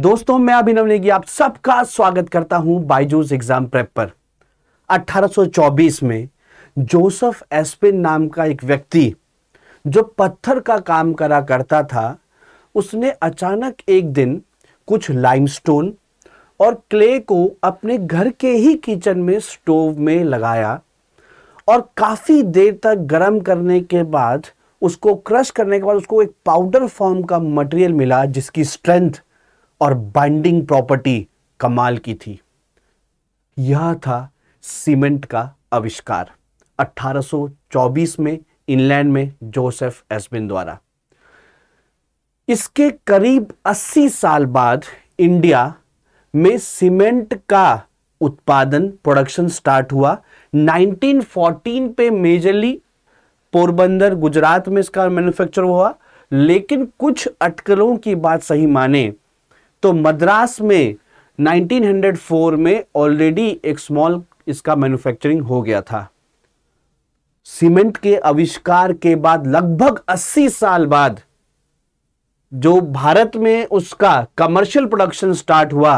दोस्तों मैं अभिनव नेगी आप सबका स्वागत करता हूं बाइजूस एग्जाम प्रेप पर 1824 में जोसेफ एस्पिन नाम का एक व्यक्ति जो पत्थर का काम करा करता था उसने अचानक एक दिन कुछ लाइमस्टोन और क्ले को अपने घर के ही किचन में स्टोव में लगाया और काफ़ी देर तक गर्म करने के बाद उसको क्रश करने के बाद उसको एक पाउडर फॉर्म का मटेरियल मिला जिसकी स्ट्रेंथ और बाइंडिंग प्रॉपर्टी कमाल की थी यह था सीमेंट का आविष्कार 1824 में इंग्लैंड में जोसेफ एस्बिन द्वारा इसके करीब 80 साल बाद इंडिया में सीमेंट का उत्पादन प्रोडक्शन स्टार्ट हुआ 1914 पे मेजरली पोरबंदर गुजरात में इसका मैन्युफैक्चर हुआ लेकिन कुछ अटकलों की बात सही माने तो मद्रास में 1904 में ऑलरेडी एक स्मॉल इसका मैन्युफैक्चरिंग हो गया था सीमेंट के आविष्कार के बाद लगभग 80 साल बाद जो भारत में उसका कमर्शियल प्रोडक्शन स्टार्ट हुआ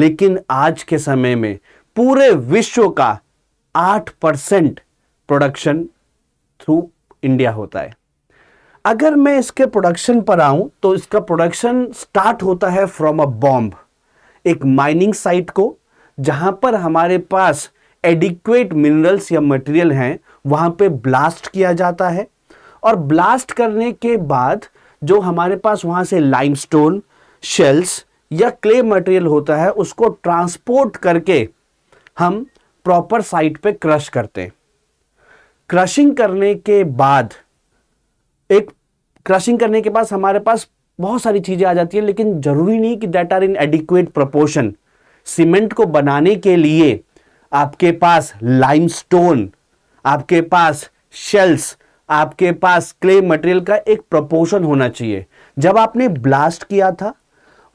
लेकिन आज के समय में पूरे विश्व का 8 परसेंट प्रोडक्शन थ्रू इंडिया होता है अगर मैं इसके प्रोडक्शन पर आऊं तो इसका प्रोडक्शन स्टार्ट होता है फ्रॉम अ बॉम्ब एक माइनिंग साइट को जहां पर हमारे पास एडिक्वेट मिनरल्स या मटेरियल हैं वहां पे ब्लास्ट किया जाता है और ब्लास्ट करने के बाद जो हमारे पास वहां से लाइमस्टोन शेल्स या क्ले मटेरियल होता है उसको ट्रांसपोर्ट करके हम प्रॉपर साइट पे क्रश करते हैं क्रशिंग करने के बाद एक क्रशिंग करने के पास हमारे पास बहुत सारी चीज़ें आ जाती है लेकिन ज़रूरी नहीं कि that are in adequate proportion cement को बनाने के लिए आपके पास लाइमस्टोन आपके पास शेल्स आपके पास क्ले मटेरियल का एक प्रपोर्शन होना चाहिए जब आपने ब्लास्ट किया था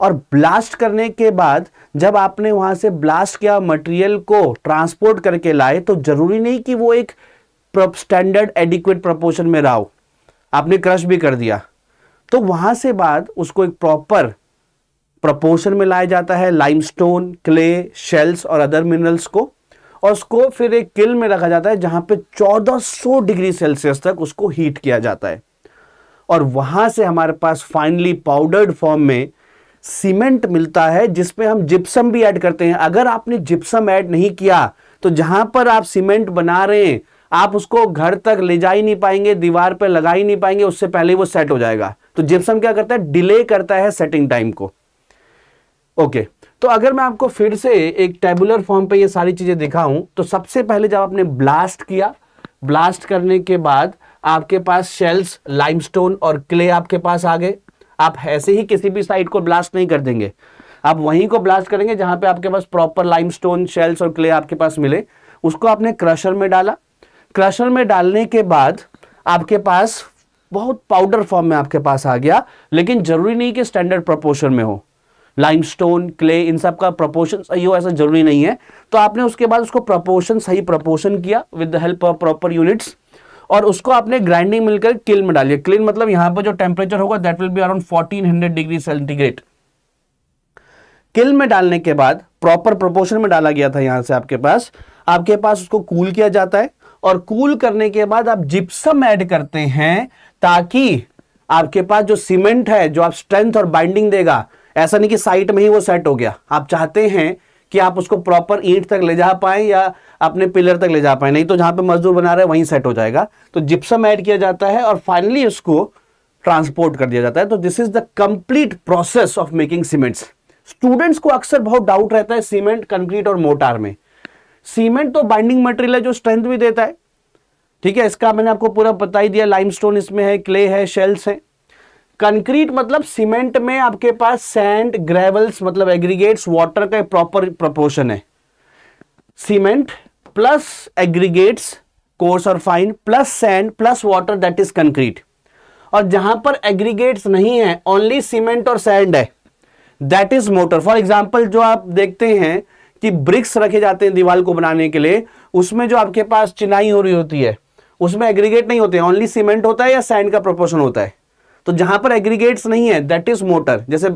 और ब्लास्ट करने के बाद जब आपने वहां से ब्लास्ट किया मटेरियल को ट्रांसपोर्ट करके लाए तो ज़रूरी नहीं कि वो एक स्टैंडर्ड एडिक्वेट प्रपोर्शन में रहा हो आपने क्रश भी कर दिया तो वहां से बाद उसको एक प्रॉपर प्रपोर्शन में लाया जाता है लाइमस्टोन क्ले शेल्स और अदर मिनरल्स को और उसको फिर एक किल में रखा जाता है जहां पे 1400 डिग्री सेल्सियस तक उसको हीट किया जाता है और वहां से हमारे पास फाइनली पाउडर्ड फॉर्म में सीमेंट मिलता है जिसमें हम जिप्सम भी ऐड करते हैं अगर आपने जिप्सम ऐड नहीं किया तो जहां पर आप सीमेंट बना रहे हैं आप उसको घर तक ले जा ही नहीं पाएंगे दीवार पर लगा ही नहीं पाएंगे उससे पहले वो सेट हो जाएगा तो जिप्सम क्या करता है डिले करता है सेटिंग टाइम को ओके तो अगर मैं आपको फिर से एक टेबुलर फॉर्म पे ये सारी चीज़ें दिखाऊं तो सबसे पहले जब आपने ब्लास्ट किया ब्लास्ट करने के बाद आपके पास शेल्स लाइमस्टोन और क्ले आपके पास आ गए आप ऐसे ही किसी भी साइड को ब्लास्ट नहीं कर देंगे आप वहीं को ब्लास्ट करेंगे जहां पे आपके पास प्रॉपर लाइमस्टोन शेल्स और क्ले आपके पास मिले उसको आपने क्रशर में डाला क्रशर में डालने के बाद आपके पास बहुत पाउडर फॉर्म में आपके पास आ गया लेकिन जरूरी नहीं कि स्टैंडर्ड प्रपोर्शन में हो लाइमस्टोन क्ले इन सब का प्रपोर्शन सही हो ऐसा जरूरी नहीं है तो आपने उसके बाद उसको प्रपोर्शन सही प्रपोर्शन किया with the help of proper units और उसको आपने ग्राइंडिंग मिलकर किल में डालिए क्लिन मतलब यहाँ पर जो टेम्परेचर होगा that will be around hundred degree centigrade kiln में डालने के बाद प्रॉपर प्रपोर्शन में डाला गया था यहां से आपके पास आपके पास उसको कूल किया जाता है और कूल करने के बाद आप जिप्सम ऐड करते हैं ताकि आपके पास जो सीमेंट है जो आप स्ट्रेंथ और बाइंडिंग देगा ऐसा नहीं कि साइट में ही वो सेट हो गया आप चाहते हैं कि आप उसको प्रॉपर ईंट तक ले जा पाए या अपने पिलर तक ले जा पाए नहीं तो जहां पे मजदूर बना रहे वहीं सेट हो जाएगा तो जिप्सम ऐड किया जाता है और फाइनली उसको ट्रांसपोर्ट कर दिया जाता है तो this is the complete process of making cements students को अक्सर बहुत डाउट रहता है सीमेंट कंक्रीट और मोटार में सीमेंट तो बाइंडिंग मटेरियल है जो स्ट्रेंथ भी देता है ठीक है इसका मैंने आपको पूरा बता ही दिया लाइमस्टोन इसमें है क्ले है शेल्स हैं कंक्रीट मतलब सीमेंट में आपके पास सैंड ग्रेवल्स मतलब एग्रीगेट्स वाटर का प्रॉपर प्रपोर्शन है सीमेंट प्लस एग्रीगेट्स कोर्स और fine plus sand plus water that is concrete और जहां पर एग्रीगेट्स नहीं है ओनली सीमेंट और सैंड है that is mortar for example जो आप देखते हैं कि ब्रिक्स रखे जाते हैं दीवार को बनाने के लिए उसमें जो आपके पास चिनाई हो रही होती है उसमें एग्रीगेट नहीं होते हैं ओनली सीमेंट होता है या सैंड का प्रोपोर्शन होता है तो जहां पर एग्रीगेट्स नहीं है दैट इज मोटर जैसे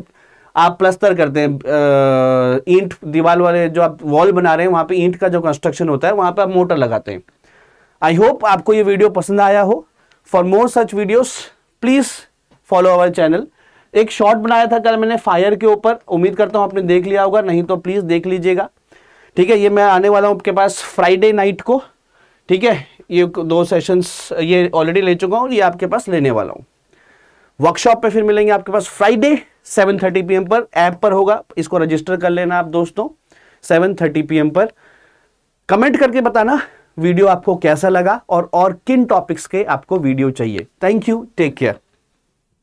आप प्लस्तर करते हैं ईंट दीवार वाले जो आप वॉल बना रहे हैं वहां पे ईंट का जो कंस्ट्रक्शन होता है वहां पे आप मोटर लगाते हैं आई होप आपको ये वीडियो पसंद आया हो for more such videos please follow our channel एक शॉर्ट बनाया था कल मैंने फायर के ऊपर उम्मीद करता हूं आपने देख लिया होगा नहीं तो प्लीज देख लीजिएगा ठीक है ये मैं आने वाला हूँ आपके पास फ्राइडे नाइट को ठीक है ये दो सेशंस ये ऑलरेडी ले चुका हूँ ये आपके पास लेने वाला हूँ वर्कशॉप पे फिर मिलेंगे आपके पास फ्राइडे 7:30 पीएम पर ऐप पर होगा इसको रजिस्टर कर लेना आप दोस्तों 7:30 पीएम पर कमेंट करके बताना वीडियो आपको कैसा लगा और और किन टॉपिक्स के आपको वीडियो चाहिए थैंक यू टेक केयर